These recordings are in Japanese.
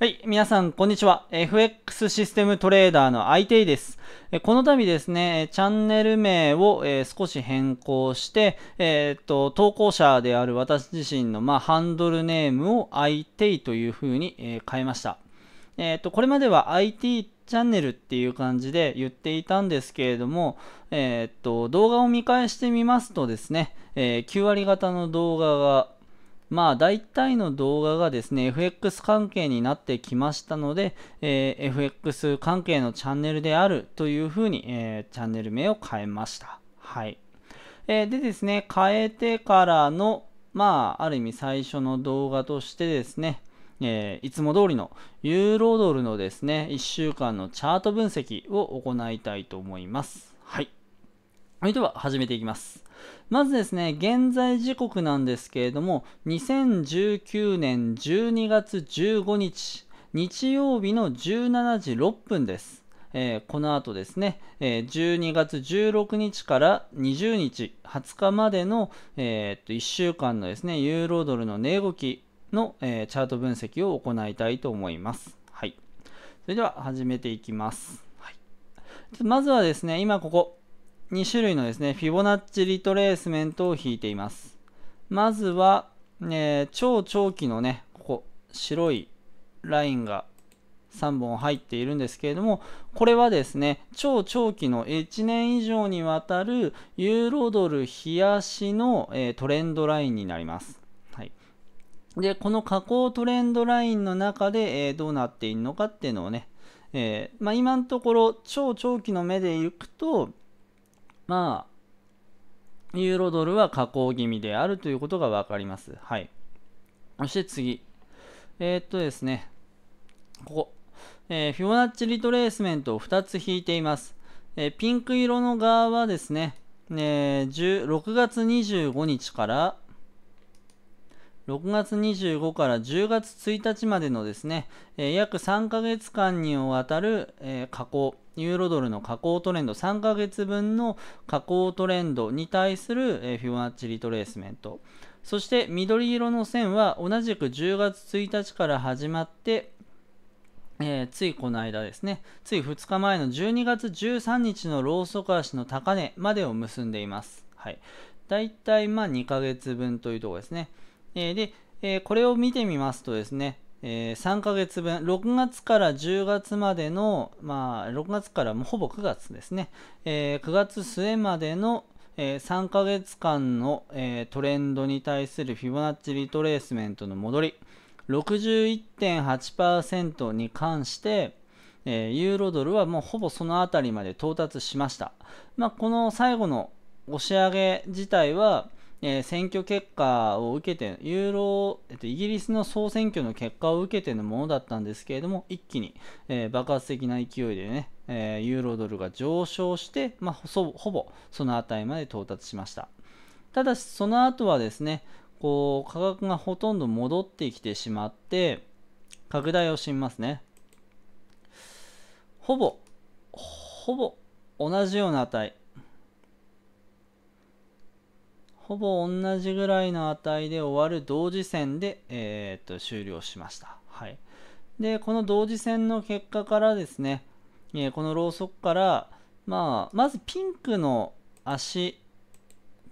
はい、皆さん、こんにちは。FX システムトレーダーの i t です。この度ですね、チャンネル名を少し変更して、えっ、ー、と、投稿者である私自身の、まあ、ハンドルネームを i t というふうに変えました。えっ、ー、と、これまでは IT チャンネルっていう感じで言っていたんですけれども、えっ、ー、と、動画を見返してみますとですね、え9割方の動画がまあ大体の動画がですね、FX 関係になってきましたので、えー、FX 関係のチャンネルであるというふうに、えー、チャンネル名を変えました。はい。えー、でですね、変えてからの、まあ、ある意味最初の動画としてですね、えー、いつも通りのユーロドルのですね、1週間のチャート分析を行いたいと思います。はい。それでは始めていきます。まずですね、現在時刻なんですけれども、2019年12月15日、日曜日の17時6分です。えー、この後ですね、えー、12月16日から20日、20日までの、えー、っと1週間のですね、ユーロドルの値動きの、えー、チャート分析を行いたいと思います。はい。それでは始めていきます。はい、まずはですね、今ここ、2種類のですね、フィボナッチリトレースメントを引いています。まずは、ね、超長期のね、ここ、白いラインが3本入っているんですけれども、これはですね、超長期の1年以上にわたるユーロドル冷やしの、えー、トレンドラインになります。はい、で、この下降トレンドラインの中で、えー、どうなっているのかっていうのをね、えー、まあ、今のところ超長期の目でいくと、まあ、ユーロドルは下降気味であるということがわかります。はい。そして次。えー、っとですね、ここ、えー、フィボナッチリトレースメントを2つ引いています。えー、ピンク色の側はですね、えー、6月25日から、6月25から10月1日までのですね、え約3ヶ月間にわたる、え工降、ユーロドルの加工トレンド、3ヶ月分の加工トレンドに対する、えフィボナッチリトレースメント。そして緑色の線は同じく10月1日から始まって、えー、ついこの間ですね、つい2日前の12月13日のローソク足の高値までを結んでいます。はい。だいたいまあ2ヶ月分というところですね。えで、えこれを見てみますとですね、え3ヶ月分、6月から10月までの、まあ、6月からもうほぼ9月ですね、え9月末までの、え3ヶ月間の、えトレンドに対するフィボナッチリトレースメントの戻り、61.8%に関して、えー、ユーロドルはもうほぼそのあたりまで到達しました。まあ、この最後の押し上げ自体は、えー、選挙結果を受けて、ユーロ、えっと、イギリスの総選挙の結果を受けてのものだったんですけれども、一気に、えー、爆発的な勢いでね、えー、ユーロドルが上昇して、まあ、ほぼその値まで到達しました。ただし、その後はですね、こう、価格がほとんど戻ってきてしまって、拡大をしみますね。ほぼ、ほぼ同じような値、ほぼ同じぐらいの値で終わる同時線で、えー、っと終了しました。はい、でこの同時線の結果からですね、えー、このろうそくから、まあ、まずピンクの足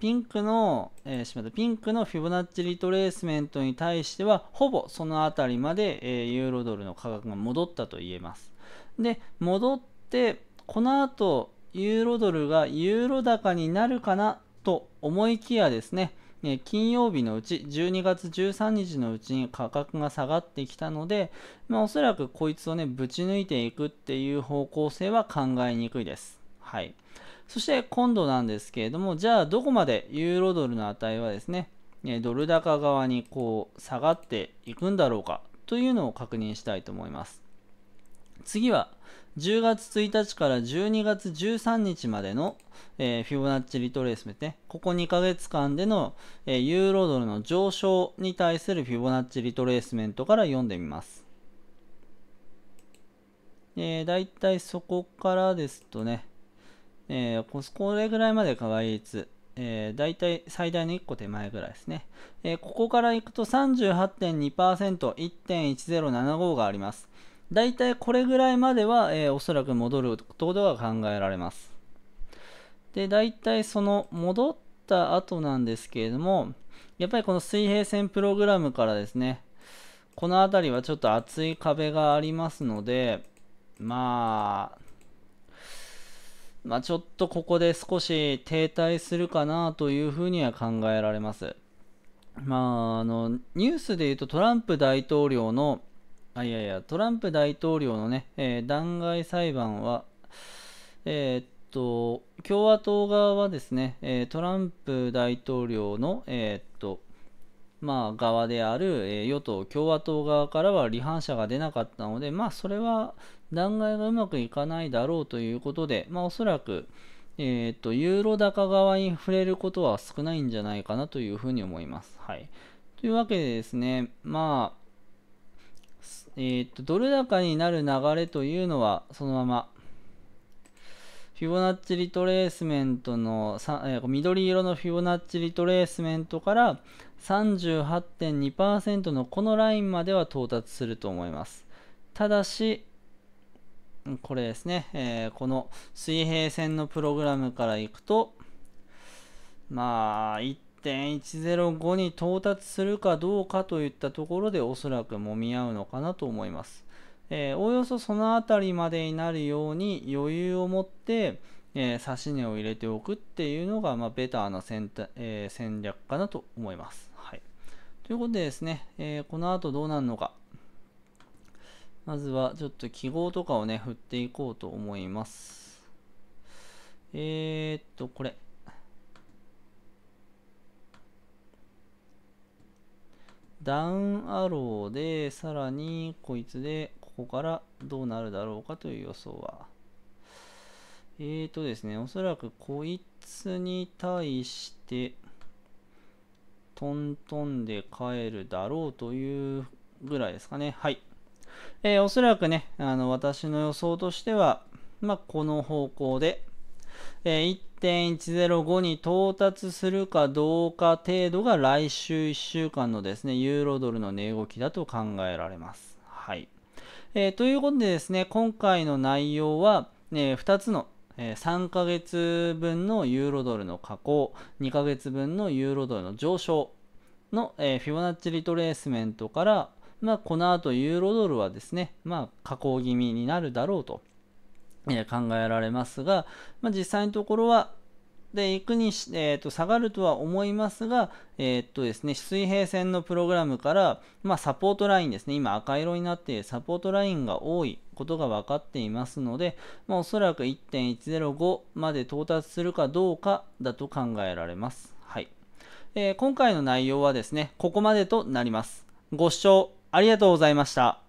ピンクの、えー、しまったピンクのフィボナッチリトレースメントに対してはほぼその辺りまで、えー、ユーロドルの価格が戻ったと言えますで戻ってこの後ユーロドルがユーロ高になるかなと思いきやですね、金曜日のうち12月13日のうちに価格が下がってきたので、まあ、おそらくこいつをねぶち抜いていくっていう方向性は考えにくいです。はい、そして今度なんですけれどもじゃあどこまでユーロドルの値はですねドル高側にこう下がっていくんだろうかというのを確認したいと思います。次は10月1日から12月13日までの、えー、フィボナッチリトレースメントね、ここ2ヶ月間での、えー、ユーロドルの上昇に対するフィボナッチリトレースメントから読んでみます。えー、だいたいそこからですとね、えー、これぐらいまで確つ、えー、大体最大の1個手前ぐらいですね。えー、ここからいくと38.2%、1.1075があります。大体これぐらいまでは、えー、おそらく戻ることが考えられます。で、大体その戻った後なんですけれども、やっぱりこの水平線プログラムからですね、この辺りはちょっと厚い壁がありますので、まあ、まあ、ちょっとここで少し停滞するかなというふうには考えられます。まあ、あのニュースで言うとトランプ大統領のあ、いやいや、トランプ大統領のね、えー、弾劾裁判は、えー、っと、共和党側はですね、えトランプ大統領の、えっと、まあ、側である、え与党・共和党側からは離反者が出なかったので、まあ、それは弾劾がうまくいかないだろうということで、まあ、おそらく、えーと、とユーロ高側に触れることは少ないんじゃないかなというふうに思います。はい、というわけでですね、まあ、えっ、と、ドル高になる流れというのは、そのまま、フィボナッチリトレースメントの、えー、緑色のフィボナッチリトレースメントから38.2%のこのラインまでは到達すると思います。ただし、これですね、えー、この水平線のプログラムからいくと、まあ、1.105に到達するかどうかといったところでおそらく揉み合うのかなと思います。えー、おおよそその辺りまでになるように余裕を持って、えー、指し根を入れておくっていうのが、まあ、ベターな戦,、えー、戦略かなと思います。はい、ということでですね、えー、この後どうなるのか。まずはちょっと記号とかをね、振っていこうと思います。えー、っと、これ。ダウンアローで、さらにこいつで、ここからどうなるだろうかという予想は。えーとですね、おそらくこいつに対して、トントンで帰るだろうというぐらいですかね。はい。えー、おそらくね、あの、私の予想としては、まあ、この方向で、え1.105に到達するかどうか程度が来週1週間のですね、ユーロドルの値動きだと考えられます。はい。えー、ということでですね、今回の内容は、ね、2つのえ3ヶ月分のユーロドルの下降、2ヶ月分のユーロドルの上昇の、えフィボナッチリトレースメントから、まあ、この後ユーロドルはですね、まあ、下降気味になるだろうとえ考えられますが、まあ、実際のところは、で、行くにし、えー、と下がるとは思いますが、えー、っとですね、水平線のプログラムから、まあ、サポートラインですね、今赤色になっているサポートラインが多いことが分かっていますので、まあ、おそらく1.105まで到達するかどうかだと考えられます。はい。えー、今回の内容はですね、ここまでとなります。ご視聴ありがとうございました。